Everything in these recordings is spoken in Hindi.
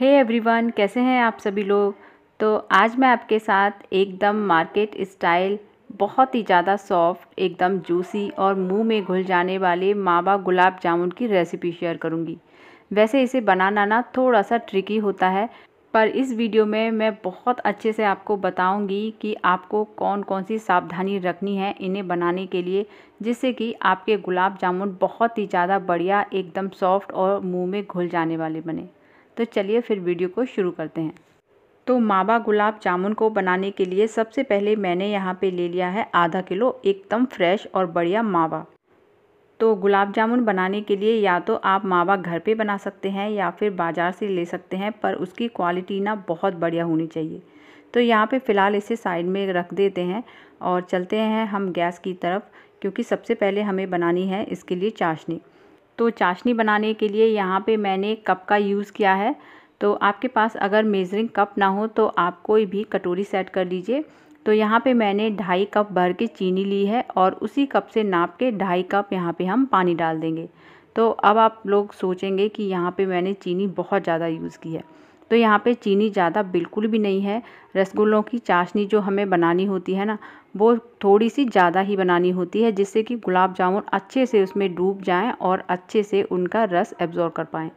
हे hey एवरीवन कैसे हैं आप सभी लोग तो आज मैं आपके साथ एकदम मार्केट स्टाइल बहुत ही ज़्यादा सॉफ्ट एकदम जूसी और मुंह में घुल जाने वाले मावा गुलाब जामुन की रेसिपी शेयर करूंगी वैसे इसे बनाना ना थोड़ा सा ट्रिकी होता है पर इस वीडियो में मैं बहुत अच्छे से आपको बताऊंगी कि आपको कौन कौन सी सावधानी रखनी है इन्हें बनाने के लिए जिससे कि आपके गुलाब जामुन बहुत ही ज़्यादा बढ़िया एकदम सॉफ्ट और मुंह में घुल जाने वाले बने तो चलिए फिर वीडियो को शुरू करते हैं तो मावा गुलाब जामुन को बनाने के लिए सबसे पहले मैंने यहाँ पे ले लिया है आधा किलो एकदम फ्रेश और बढ़िया मावा तो गुलाब जामुन बनाने के लिए या तो आप मावा घर पे बना सकते हैं या फिर बाज़ार से ले सकते हैं पर उसकी क्वालिटी ना बहुत बढ़िया होनी चाहिए तो यहाँ पे फ़िलहाल इसे साइड में रख देते हैं और चलते हैं हम गैस की तरफ क्योंकि सबसे पहले हमें बनानी है इसके लिए चाशनी तो चाशनी बनाने के लिए यहाँ पे मैंने कप का यूज़ किया है तो आपके पास अगर मेज़रिंग कप ना हो तो आप कोई भी कटोरी सेट कर लीजिए तो यहाँ पे मैंने ढाई कप भर के चीनी ली है और उसी कप से नाप के ढाई कप यहाँ पे हम पानी डाल देंगे तो अब आप लोग सोचेंगे कि यहाँ पे मैंने चीनी बहुत ज़्यादा यूज़ की है तो यहाँ पे चीनी ज़्यादा बिल्कुल भी नहीं है रसगुल्लों की चाशनी जो हमें बनानी होती है ना वो थोड़ी सी ज़्यादा ही बनानी होती है जिससे कि गुलाब जामुन अच्छे से उसमें डूब जाएँ और अच्छे से उनका रस एब्जॉर्व कर पाएँ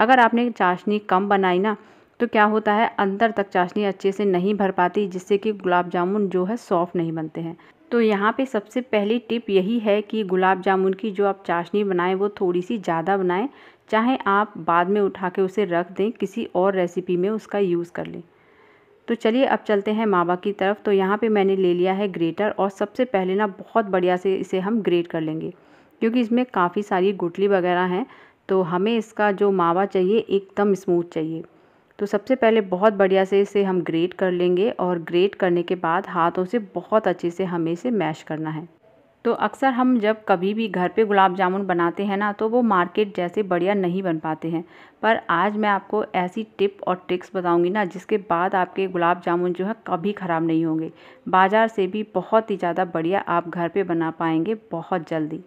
अगर आपने चाशनी कम बनाई ना तो क्या होता है अंदर तक चाशनी अच्छे से नहीं भर पाती जिससे कि गुलाब जामुन जो है सॉफ्ट नहीं बनते हैं तो यहाँ पे सबसे पहली टिप यही है कि गुलाब जामुन की जो आप चाशनी बनाएं वो थोड़ी सी ज़्यादा बनाएं चाहे आप बाद में उठा के उसे रख दें किसी और रेसिपी में उसका यूज़ कर लें तो चलिए अब चलते हैं मावा की तरफ तो यहाँ पे मैंने ले लिया है ग्रेटर और सबसे पहले ना बहुत बढ़िया से इसे हम ग्रेट कर लेंगे क्योंकि इसमें काफ़ी सारी गुटली वगैरह हैं तो हमें इसका जो मावा चाहिए एकदम स्मूथ चाहिए तो सबसे पहले बहुत बढ़िया से इसे हम ग्रेट कर लेंगे और ग्रेट करने के बाद हाथों से बहुत अच्छे से हमें इसे मैश करना है तो अक्सर हम जब कभी भी घर पे गुलाब जामुन बनाते हैं ना तो वो मार्केट जैसे बढ़िया नहीं बन पाते हैं पर आज मैं आपको ऐसी टिप और ट्रिक्स बताऊंगी ना जिसके बाद आपके गुलाब जामुन जो है कभी ख़राब नहीं होंगे बाज़ार से भी बहुत ही ज़्यादा बढ़िया आप घर पे बना पाएंगे बहुत जल्दी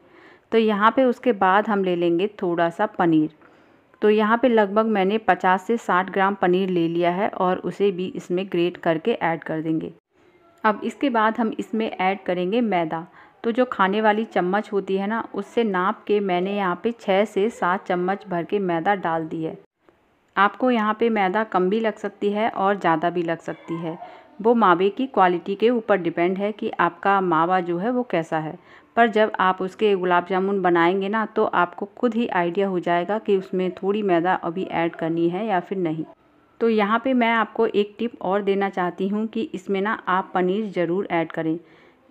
तो यहाँ पर उसके बाद हम ले लेंगे थोड़ा सा पनीर तो यहाँ पे लगभग मैंने 50 से 60 ग्राम पनीर ले लिया है और उसे भी इसमें ग्रेट करके ऐड कर देंगे अब इसके बाद हम इसमें ऐड करेंगे मैदा तो जो खाने वाली चम्मच होती है ना उससे नाप के मैंने यहाँ पे छः से सात चम्मच भर के मैदा डाल दी है आपको यहाँ पे मैदा कम भी लग सकती है और ज़्यादा भी लग सकती है वो मावे की क्वालिटी के ऊपर डिपेंड है कि आपका मावा जो है वो कैसा है पर जब आप उसके गुलाब जामुन बनाएंगे ना तो आपको खुद ही आइडिया हो जाएगा कि उसमें थोड़ी मैदा अभी ऐड करनी है या फिर नहीं तो यहाँ पे मैं आपको एक टिप और देना चाहती हूँ कि इसमें ना आप पनीर ज़रूर ऐड करें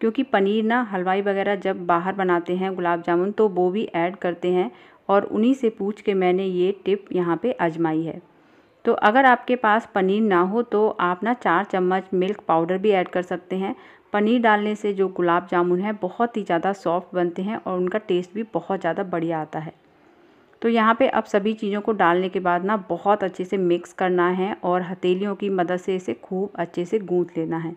क्योंकि पनीर ना हलवाई वगैरह जब बाहर बनाते हैं गुलाब जामुन तो वो भी ऐड करते हैं और उन्हीं से पूछ के मैंने ये टिप यहाँ पे आजमाई है तो अगर आपके पास पनीर ना हो तो आप ना चार चम्मच मिल्क पाउडर भी ऐड कर सकते हैं पनीर डालने से जो गुलाब जामुन है बहुत ही ज़्यादा सॉफ्ट बनते हैं और उनका टेस्ट भी बहुत ज़्यादा बढ़िया आता है तो यहाँ पे अब सभी चीज़ों को डालने के बाद ना बहुत अच्छे से मिक्स करना है और हथेलियों की मदद से इसे खूब अच्छे से गूँथ लेना है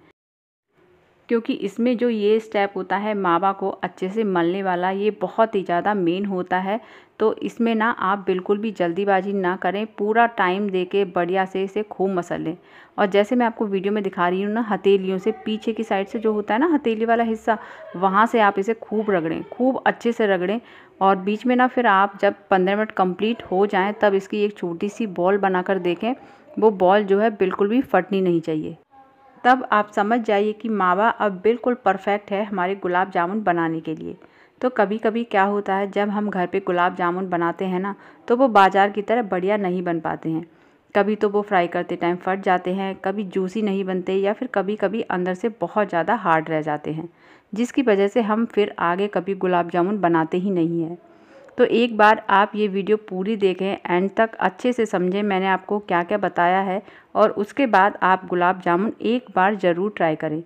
क्योंकि इसमें जो ये स्टेप होता है मावा को अच्छे से मलने वाला ये बहुत ही ज़्यादा मेन होता है तो इसमें ना आप बिल्कुल भी जल्दीबाजी ना करें पूरा टाइम दे के बढ़िया से इसे खूब मसल लें और जैसे मैं आपको वीडियो में दिखा रही हूँ ना हथेलियों से पीछे की साइड से जो होता है ना हथेली वाला हिस्सा वहाँ से आप इसे खूब रगड़ें खूब अच्छे से रगड़ें और बीच में ना फिर आप जब पंद्रह मिनट कम्प्लीट हो जाएँ तब इसकी एक छोटी सी बॉल बना देखें वो बॉल जो है बिल्कुल भी फटनी नहीं चाहिए तब आप समझ जाइए कि मावा अब बिल्कुल परफेक्ट है हमारे गुलाब जामुन बनाने के लिए तो कभी कभी क्या होता है जब हम घर पे गुलाब जामुन बनाते हैं ना तो वो बाज़ार की तरह बढ़िया नहीं बन पाते हैं कभी तो वो फ्राई करते टाइम फट जाते हैं कभी जूसी नहीं बनते या फिर कभी कभी अंदर से बहुत ज़्यादा हार्ड रह जाते हैं जिसकी वजह से हम फिर आगे कभी गुलाब जामुन बनाते ही नहीं हैं तो एक बार आप ये वीडियो पूरी देखें एंड तक अच्छे से समझें मैंने आपको क्या क्या बताया है और उसके बाद आप गुलाब जामुन एक बार ज़रूर ट्राई करें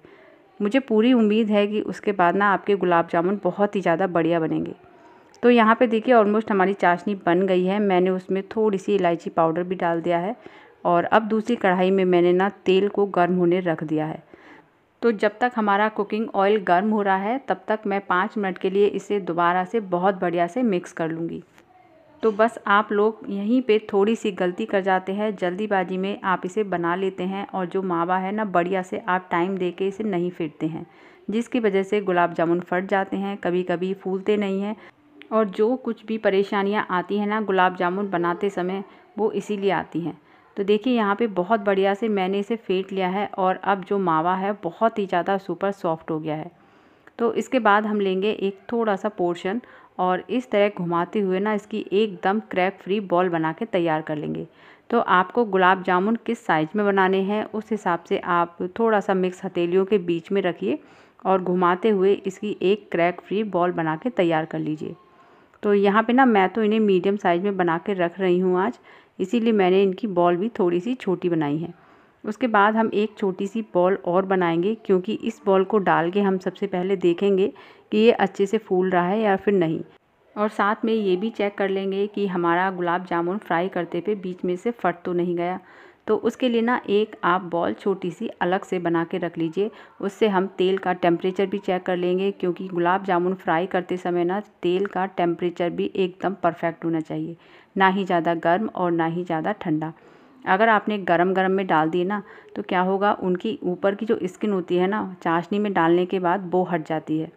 मुझे पूरी उम्मीद है कि उसके बाद ना आपके गुलाब जामुन बहुत ही ज़्यादा बढ़िया बनेंगे तो यहाँ पे देखिए ऑलमोस्ट हमारी चाशनी बन गई है मैंने उसमें थोड़ी सी इलायची पाउडर भी डाल दिया है और अब दूसरी कढ़ाई में मैंने ना तेल को गर्म होने रख दिया है तो जब तक हमारा कुकिंग ऑयल गर्म हो रहा है तब तक मैं पाँच मिनट के लिए इसे दोबारा से बहुत बढ़िया से मिक्स कर लूँगी तो बस आप लोग यहीं पे थोड़ी सी गलती कर जाते हैं जल्दीबाजी में आप इसे बना लेते हैं और जो मावा है ना बढ़िया से आप टाइम दे के इसे नहीं फिरते हैं जिसकी वजह से गुलाब जामुन फट जाते हैं कभी कभी फूलते नहीं हैं और जो कुछ भी परेशानियाँ आती हैं ना गुलाब जामुन बनाते समय वो इसीलिए आती हैं तो देखिए यहाँ पे बहुत बढ़िया से मैंने इसे फेंट लिया है और अब जो मावा है बहुत ही ज़्यादा सुपर सॉफ्ट हो गया है तो इसके बाद हम लेंगे एक थोड़ा सा पोर्शन और इस तरह घुमाते हुए ना इसकी एकदम क्रैक फ्री बॉल बना के तैयार कर लेंगे तो आपको गुलाब जामुन किस साइज़ में बनाने हैं उस हिसाब से आप थोड़ा सा मिक्स हथेलियों के बीच में रखिए और घुमाते हुए इसकी एक क्रैक फ्री बॉल बना के तैयार कर लीजिए तो यहाँ पे ना मैं तो इन्हें मीडियम साइज़ में बना के रख रही हूँ आज इसीलिए मैंने इनकी बॉल भी थोड़ी सी छोटी बनाई है उसके बाद हम एक छोटी सी बॉल और बनाएंगे क्योंकि इस बॉल को डाल के हम सबसे पहले देखेंगे कि ये अच्छे से फूल रहा है या फिर नहीं और साथ में ये भी चेक कर लेंगे कि हमारा गुलाब जामुन फ्राई करते पे बीच में से फट तो नहीं गया तो उसके लिए ना एक आप बॉल छोटी सी अलग से बना के रख लीजिए उससे हम तेल का टेम्परेचर भी चेक कर लेंगे क्योंकि गुलाब जामुन फ्राई करते समय ना तेल का टेम्परेचर भी एकदम परफेक्ट होना चाहिए ना ही ज़्यादा गर्म और ना ही ज़्यादा ठंडा अगर आपने गरम गरम में डाल दिए ना तो क्या होगा उनकी ऊपर की जो स्किन होती है ना चाशनी में डालने के बाद वो हट जाती है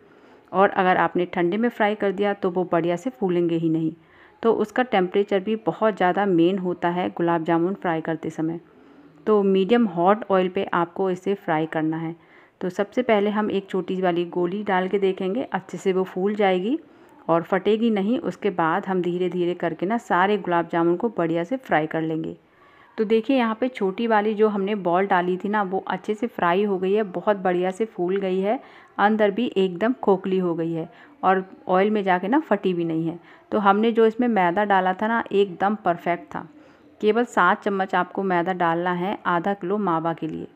और अगर आपने ठंडे में फ्राई कर दिया तो वो बढ़िया से फूलेंगे ही नहीं तो उसका टेम्परेचर भी बहुत ज़्यादा मेन होता है गुलाब जामुन फ्राई करते समय तो मीडियम हॉट ऑयल पे आपको इसे फ्राई करना है तो सबसे पहले हम एक छोटी वाली गोली डाल के देखेंगे अच्छे से वो फूल जाएगी और फटेगी नहीं उसके बाद हम धीरे धीरे करके ना सारे गुलाब जामुन को बढ़िया से फ्राई कर लेंगे तो देखिए यहाँ पे छोटी वाली जो हमने बॉल डाली थी ना वो अच्छे से फ्राई हो गई है बहुत बढ़िया से फूल गई है अंदर भी एकदम खोखली हो गई है और ऑयल में जाके ना फटी भी नहीं है तो हमने जो इसमें मैदा डाला था ना एकदम परफेक्ट था केवल सात चम्मच आपको मैदा डालना है आधा किलो मावा के लिए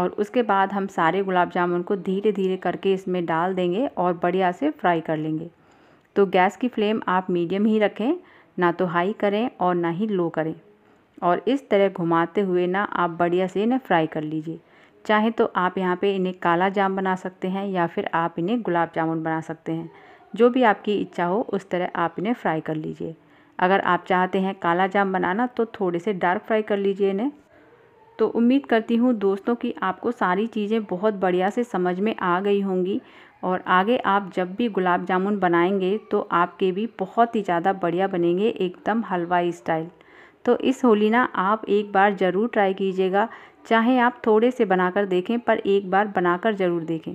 और उसके बाद हम सारे गुलाब जामुन को धीरे धीरे करके इसमें डाल देंगे और बढ़िया से फ्राई कर लेंगे तो गैस की फ्लेम आप मीडियम ही रखें ना तो हाई करें और ना ही लो करें और इस तरह घुमाते हुए ना आप बढ़िया से इन्हें फ्राई कर लीजिए चाहे तो आप यहाँ पे इन्हें काला जाम बना सकते हैं या फिर आप इन्हें गुलाब जामुन बना सकते हैं जो भी आपकी इच्छा हो उस तरह आप इन्हें फ्राई कर लीजिए अगर आप चाहते हैं काला जाम बनाना तो थोड़े से डार्क फ्राई कर लीजिए इन्हें तो उम्मीद करती हूँ दोस्तों कि आपको सारी चीज़ें बहुत बढ़िया से समझ में आ गई होंगी और आगे आप जब भी गुलाब जामुन बनाएंगे तो आपके भी बहुत ही ज़्यादा बढ़िया बनेंगे एकदम हलवाई स्टाइल तो इस होली ना आप एक बार ज़रूर ट्राई कीजिएगा चाहे आप थोड़े से बनाकर देखें पर एक बार बनाकर ज़रूर देखें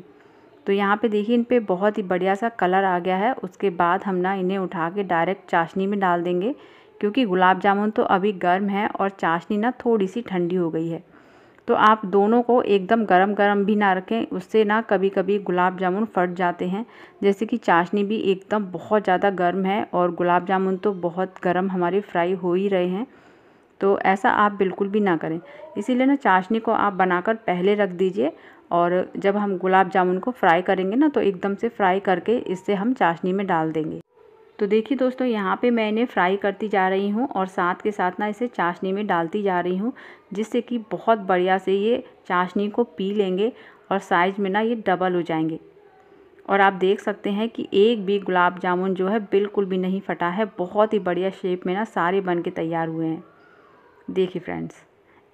तो यहाँ पे देखिए इन पर बहुत ही बढ़िया सा कलर आ गया है उसके बाद हम ना इन्हें उठा के डायरेक्ट चाशनी में डाल देंगे क्योंकि गुलाब जामुन तो अभी गर्म है और चाशनी ना थोड़ी सी ठंडी हो गई है तो आप दोनों को एकदम गरम गरम भी ना रखें उससे ना कभी कभी गुलाब जामुन फट जाते हैं जैसे कि चाशनी भी एकदम बहुत ज़्यादा गर्म है और गुलाब जामुन तो बहुत गर्म हमारे फ्राई हो ही रहे हैं तो ऐसा आप बिल्कुल भी ना करें इसीलिए ना चाशनी को आप बनाकर पहले रख दीजिए और जब हम गुलाब जामुन को फ्राई करेंगे ना तो एकदम से फ्राई करके इससे हम चाशनी में डाल देंगे तो देखिए दोस्तों यहाँ पे मैं इन्हें फ्राई करती जा रही हूँ और साथ के साथ ना इसे चाशनी में डालती जा रही हूँ जिससे कि बहुत बढ़िया से ये चाशनी को पी लेंगे और साइज़ में ना ये डबल हो जाएंगे और आप देख सकते हैं कि एक भी गुलाब जामुन जो है बिल्कुल भी नहीं फटा है बहुत ही बढ़िया शेप में ना सारे बन के तैयार हुए हैं देखिए फ्रेंड्स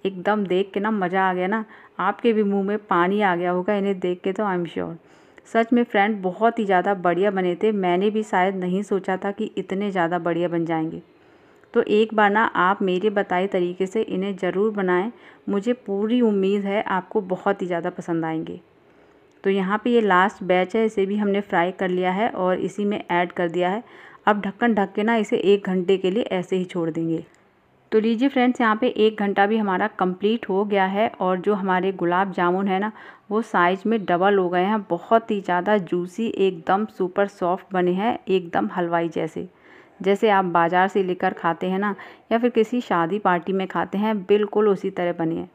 एकदम देख के ना मज़ा आ गया ना आपके भी मुंह में पानी आ गया होगा इन्हें देख के तो आई एम श्योर सच में फ्रेंड बहुत ही ज़्यादा बढ़िया बने थे मैंने भी शायद नहीं सोचा था कि इतने ज़्यादा बढ़िया बन जाएंगे तो एक बार ना आप मेरे बताए तरीके से इन्हें ज़रूर बनाएं मुझे पूरी उम्मीद है आपको बहुत ही ज़्यादा पसंद आएंगे तो यहाँ पे ये लास्ट बैच है इसे भी हमने फ्राई कर लिया है और इसी में ऐड कर दिया है अब ढक्कन ढक के ना इसे एक घंटे के लिए ऐसे ही छोड़ देंगे तो लीजिए फ्रेंड्स यहाँ पे एक घंटा भी हमारा कंप्लीट हो गया है और जो हमारे गुलाब जामुन है ना वो साइज में डबल हो गए हैं बहुत ही ज़्यादा जूसी एकदम सुपर सॉफ्ट बने हैं एकदम हलवाई जैसे जैसे आप बाज़ार से लेकर खाते हैं ना या फिर किसी शादी पार्टी में खाते हैं बिल्कुल उसी तरह बने हैं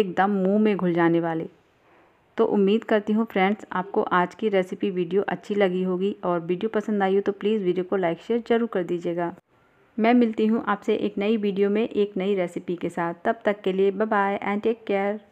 एकदम मुँह में घुल जाने वाले तो उम्मीद करती हूँ फ्रेंड्स आपको आज की रेसिपी वीडियो अच्छी लगी होगी और वीडियो पसंद आई हो तो प्लीज़ वीडियो को लाइक शेयर ज़रूर कर दीजिएगा मैं मिलती हूँ आपसे एक नई वीडियो में एक नई रेसिपी के साथ तब तक के लिए bye bye and take care